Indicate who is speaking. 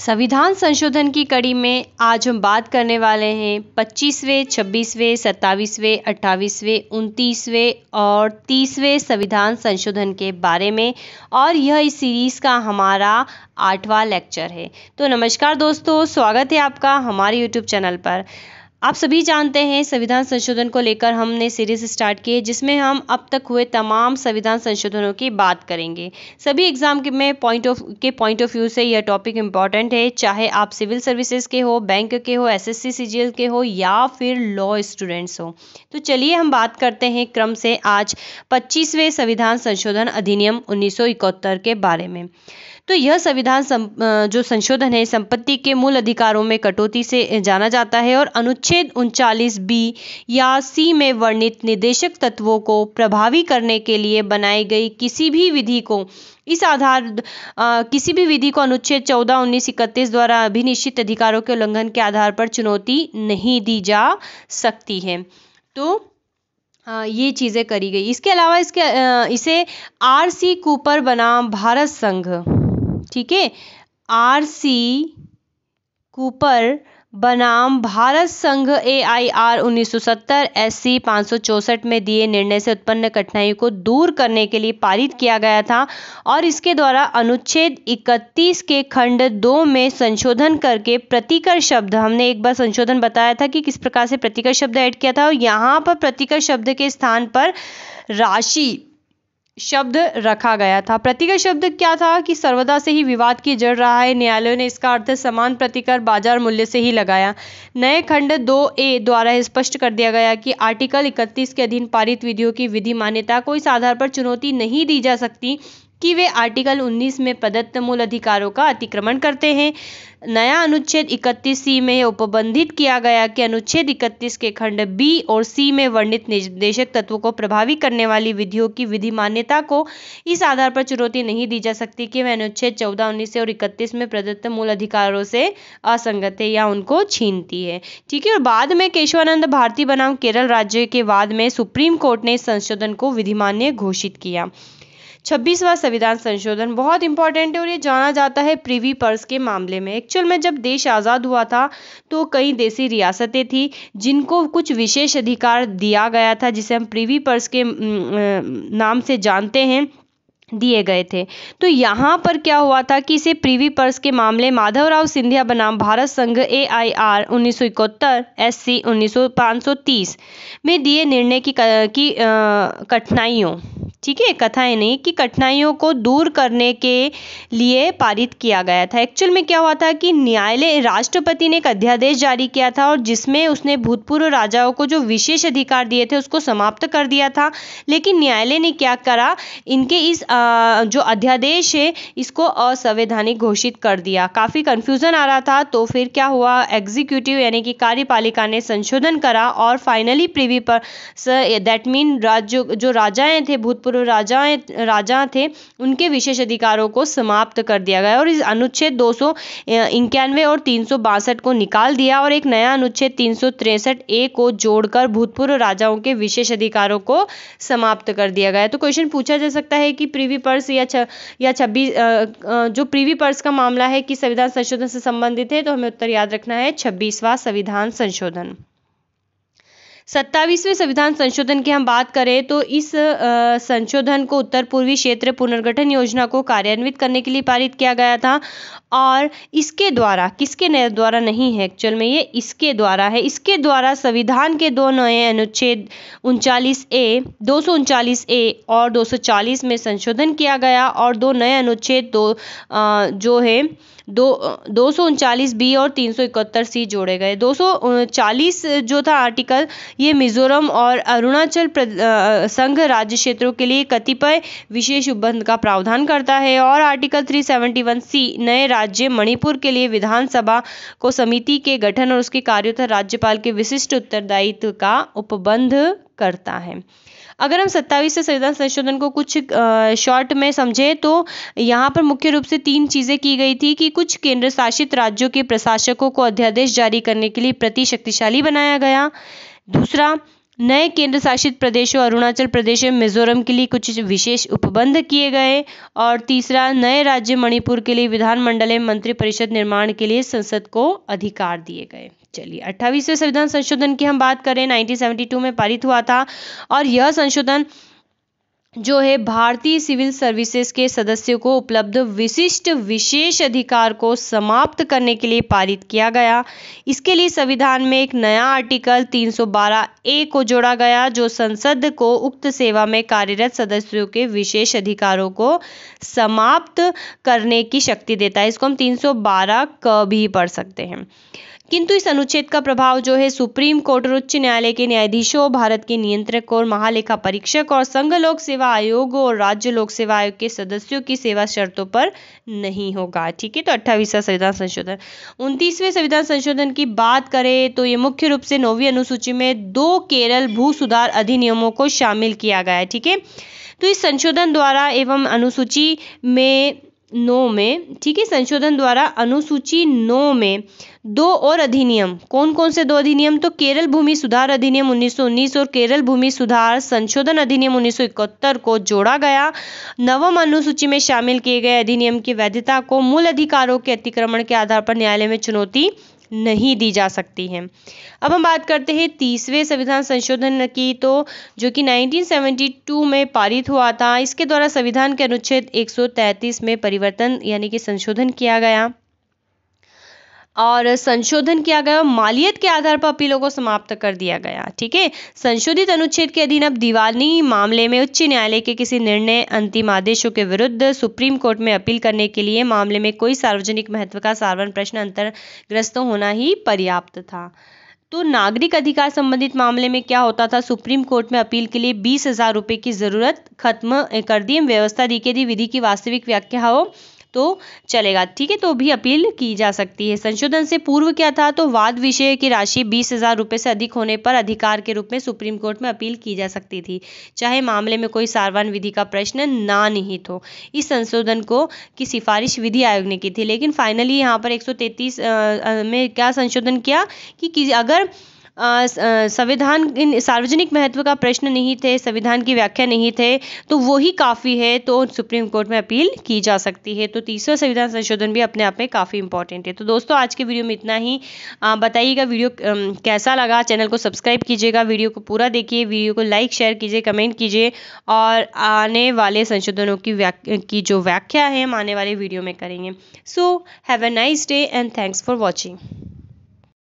Speaker 1: संविधान संशोधन की कड़ी में आज हम बात करने वाले हैं 25वें, 26वें, 27वें, 28वें, 29वें और 30वें संविधान संशोधन के बारे में और यह इस सीरीज़ का हमारा आठवां लेक्चर है तो नमस्कार दोस्तों स्वागत है आपका हमारे यूट्यूब चैनल पर आप सभी जानते हैं संविधान संशोधन को लेकर हमने सीरीज स्टार्ट की है जिसमें हम अब तक हुए तमाम संविधान संशोधनों की बात करेंगे सभी एग्जाम के में पॉइंट ऑफ के पॉइंट ऑफ व्यू से यह टॉपिक इंपॉर्टेंट है चाहे आप सिविल सर्विसेज के हो बैंक के हो एसएससी सीजीएल के हो या फिर लॉ स्टूडेंट्स हो तो चलिए हम बात करते हैं क्रम से आज पच्चीसवें संविधान संशोधन अधिनियम उन्नीस के बारे में तो यह संविधान सं, जो संशोधन है संपत्ति के मूल अधिकारों में कटौती से जाना जाता है और अनुच्छेद अनुच्छेद उनचालीस बी या सी में वर्णित निदेशक तत्वों को प्रभावी करने के लिए बनाई गई किसी भी विधि को इस आधार आ, किसी भी विधि को अनुच्छेद चौदह उन्नीस इकतीस द्वारा अभिनिश्चित अधिकारों के उल्लंघन के आधार पर चुनौती नहीं दी जा सकती है तो आ, ये चीज़ें करी गई इसके अलावा इसके आ, इसे आर सी कूपर बनाम भारत संघ ठीक है आर सी कूपर बनाम भारत संघ ए आई आर उन्नीस सौ सत्तर एस सी पाँच सौ चौंसठ में दिए निर्णय से उत्पन्न कठिनाइयों को दूर करने के लिए पारित किया गया था और इसके द्वारा अनुच्छेद 31 के खंड दो में संशोधन करके प्रतिकर शब्द हमने एक बार संशोधन बताया था कि किस प्रकार से प्रतिकर शब्द ऐड किया था और यहाँ पर प्रतिकर शब्द के स्थान पर राशि शब्द रखा गया था प्रतिकर शब्द क्या था कि सर्वदा से ही विवाद की जड़ रहा है न्यायालयों ने इसका अर्थ समान प्रतिकर बाजार मूल्य से ही लगाया नए खंड दो ए द्वारा स्पष्ट कर दिया गया कि आर्टिकल इकतीस के अधीन पारित विधियों की विधि मान्यता को इस आधार पर चुनौती नहीं दी जा सकती कि वे आर्टिकल 19 में प्रदत्त मूल अधिकारों का अतिक्रमण करते हैं नया अनुच्छेद 31 सी में उपबंधित किया गया कि अनुच्छेद 31 के खंड बी और सी में वर्णित निर्देशक तत्वों को प्रभावी करने वाली विधियों की विधि मान्यता को इस आधार पर चुनौती नहीं दी जा सकती कि वह अनुच्छेद चौदह उन्नीस और इकतीस में प्रदत्त मूल अधिकारों से असंगत है या उनको छीनती है ठीक है और बाद में केशवानंद भारती बनाम केरल राज्य के बाद में सुप्रीम कोर्ट ने इस संशोधन को विधिमान्य घोषित किया छब्बीसवा संविधान संशोधन बहुत इंपॉर्टेंट है और ये जाना जाता है प्रीवी पर्स के मामले में एक्चुअल में जब देश आज़ाद हुआ था तो कई देसी रियासतें थी जिनको कुछ विशेष अधिकार दिया गया था जिसे हम प्रीवी पर्स के नाम से जानते हैं दिए गए थे तो यहाँ पर क्या हुआ था कि इसे प्रीवी पर्स के मामले माधवराव सिंधिया बनाम भारत संघ ए आई आर उन्नीस सौ इकहत्तर एस सी उन्नीस सौ सौ तीस में दिए निर्णय की, की कठिनाइयों ठीक है कथाएं नहीं कि कठिनाइयों को दूर करने के लिए पारित किया गया था एक्चुअल में क्या हुआ था कि न्यायालय राष्ट्रपति ने एक अध्यादेश जारी किया था और जिसमें उसने भूतपूर्व राजाओं को जो विशेष अधिकार दिए थे उसको समाप्त कर दिया था लेकिन न्यायालय ने क्या करा इनके इस आ, जो अध्यादेश है इसको असंवैधानिक घोषित कर दिया काफ़ी कन्फ्यूज़न आ रहा था तो फिर क्या हुआ एग्जीक्यूटिव यानी कि कार्यपालिका ने संशोधन करा और फाइनली प्रीवी पर दैट मीन राज्य जो राजाएँ थे भूतपूर्व पूर्व राजा राजा थे उनके विशेष अधिकारों को समाप्त कर दिया गया और इस अनुच्छेद दो और तीन को निकाल दिया और एक नया अनुच्छेद तीन ए को जोड़कर भूतपूर्व राजाओं के विशेष अधिकारों को समाप्त कर दिया गया तो क्वेश्चन पूछा जा सकता है कि प्रीवी पर्स या छ या छब्बीस जो प्रीवी पर्स का मामला है कि संविधान संशोधन से संबंधित है तो हमें उत्तर याद रखना है छब्बीसवां संविधान संशोधन सत्तावीसवें संविधान संशोधन की हम बात करें तो इस संशोधन को उत्तर पूर्वी क्षेत्र पुनर्गठन योजना को कार्यान्वित करने के लिए पारित किया गया था और इसके द्वारा किसके द्वारा नहीं है एक्चुअल में ये इसके द्वारा है इसके द्वारा संविधान के दो नए अनुच्छेद उनचालीस ए दो ए और 240 में संशोधन किया गया और दो नए अनुच्छेद दो आ, जो है दो दो बी और तीन सी जोड़े गए 240 जो था आर्टिकल ये मिजोरम और अरुणाचल संघ राज्य क्षेत्रों के लिए कतिपय विशेष उपबंध का प्रावधान करता है और आर्टिकल 371 सी नए राज्य राज्य मणिपुर के लिए विधानसभा को समिति के गठन और उसके कार्यों तथा राज्यपाल के विशिष्ट उत्तरदायित्व का उपबंध करता है अगर हम सत्तावीस से संविधान संशोधन को कुछ शॉर्ट में समझें तो यहाँ पर मुख्य रूप से तीन चीज़ें की गई थी कि कुछ केंद्र शासित राज्यों के प्रशासकों को अध्यादेश जारी करने के लिए प्रति शक्तिशाली बनाया गया दूसरा नए केंद्र शासित प्रदेशों अरुणाचल प्रदेश एवं मिजोरम के लिए कुछ विशेष उपबंध किए गए और तीसरा नए राज्य मणिपुर के लिए विधानमंडल एवं मंत्रिपरिषद निर्माण के लिए संसद को अधिकार दिए गए चलिए अट्ठाईसवें संविधान संशोधन की हम बात करें 1972 में पारित हुआ था और यह संशोधन जो है भारतीय सिविल सर्विसेज के सदस्यों को उपलब्ध विशिष्ट विशेष अधिकार को समाप्त करने के लिए पारित किया गया इसके लिए संविधान में एक नया आर्टिकल 312 ए को जोड़ा गया जो संसद को उक्त सेवा में कार्यरत सदस्यों के विशेष अधिकारों को समाप्त करने की शक्ति देता है इसको हम 312 क भी पढ़ सकते हैं किंतु इस अनुच्छेद का प्रभाव जो है सुप्रीम कोर्ट और उच्च न्यायालय के न्यायाधीशों भारत के नियंत्रक और महालेखा परीक्षक और संघ लोक सेवा आयोग और राज्य लोक सेवा आयोग के सदस्यों की सेवा शर्तों पर नहीं होगा ठीक है तो अट्ठाईसवा संविधान संशोधन उनतीसवें संविधान संशोधन की बात करें तो ये मुख्य रूप से नौवीं अनुसूची में दो केरल भू सुधार अधिनियमों को शामिल किया गया है ठीक है तो इस संशोधन द्वारा एवं अनुसूची में नौ में ठीक है संशोधन द्वारा अनुसूची नौ में दो और अधिनियम कौन कौन से दो अधिनियम तो केरल भूमि सुधार अधिनियम 1919 और केरल भूमि सुधार संशोधन अधिनियम 1971 को जोड़ा गया नवम अनुसूची में शामिल किए गए अधिनियम की वैधता को मूल अधिकारों के अतिक्रमण के आधार पर न्यायालय में चुनौती नहीं दी जा सकती है अब हम बात करते हैं तीसवें संविधान संशोधन की तो जो कि 1972 में पारित हुआ था इसके द्वारा संविधान के अनुच्छेद 133 में परिवर्तन यानी कि संशोधन किया गया और संशोधन किया गया मालियत के आधार पर अपीलों को समाप्त कर दिया गया ठीक है संशोधित अनुच्छेद के अधीन अब दीवानी मामले में उच्च न्यायालय के किसी निर्णय अंतिम आदेशों के विरुद्ध सुप्रीम कोर्ट में अपील करने के लिए मामले में कोई सार्वजनिक महत्व का सार्वन प्रश्न अंतर्ग्रस्त होना ही पर्याप्त था तो नागरिक अधिकार संबंधित मामले में क्या होता था सुप्रीम कोर्ट में अपील के लिए बीस हजार रुपये की जरूरत खत्म कर दी व्यवस्था दी के दी विधि की वास्तविक व्याख्या हो तो चलेगा ठीक है तो भी अपील की जा सकती है संशोधन से पूर्व क्या था तो वाद विषय की राशि बीस हजार रुपये से अधिक होने पर अधिकार के रूप में सुप्रीम कोर्ट में अपील की जा सकती थी चाहे मामले में कोई सार्वान विधि का प्रश्न ना निहित हो इस संशोधन को की सिफारिश विधि आयोग ने की थी लेकिन फाइनली यहाँ पर एक में क्या संशोधन किया कि, कि अगर संविधान इन सार्वजनिक महत्व का प्रश्न नहीं थे संविधान की व्याख्या नहीं थे तो वो ही काफ़ी है तो सुप्रीम कोर्ट में अपील की जा सकती है तो तीसरा संविधान संशोधन भी अपने आप में काफ़ी इंपॉर्टेंट है तो दोस्तों आज के वीडियो में इतना ही बताइएगा वीडियो कैसा लगा चैनल को सब्सक्राइब कीजिएगा वीडियो को पूरा देखिए वीडियो को लाइक शेयर कीजिए कमेंट कीजिए और आने वाले संशोधनों की की जो व्याख्या है हम आने वाले वीडियो में करेंगे so have a nice day and thanks for watching